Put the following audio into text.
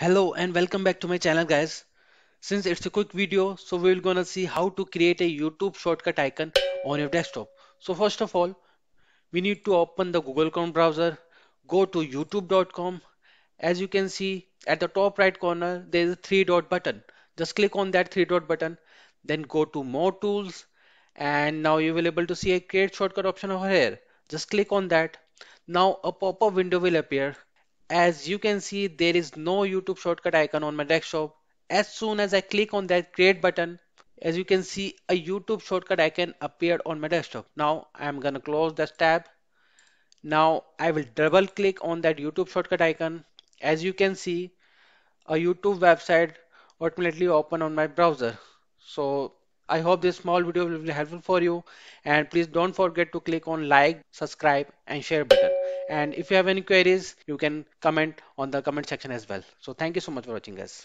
hello and welcome back to my channel guys since it's a quick video so we're gonna see how to create a youtube shortcut icon on your desktop so first of all we need to open the google chrome browser go to youtube.com as you can see at the top right corner there is a three dot button just click on that three dot button then go to more tools and now you will able to see a create shortcut option over here just click on that now a pop-up window will appear as you can see, there is no YouTube shortcut icon on my desktop. As soon as I click on that create button, as you can see, a YouTube shortcut icon appeared on my desktop. Now I'm gonna close this tab. Now I will double click on that YouTube shortcut icon. As you can see, a YouTube website automatically open on my browser. So I hope this small video will be helpful for you and please don't forget to click on like, subscribe and share button and if you have any queries you can comment on the comment section as well so thank you so much for watching us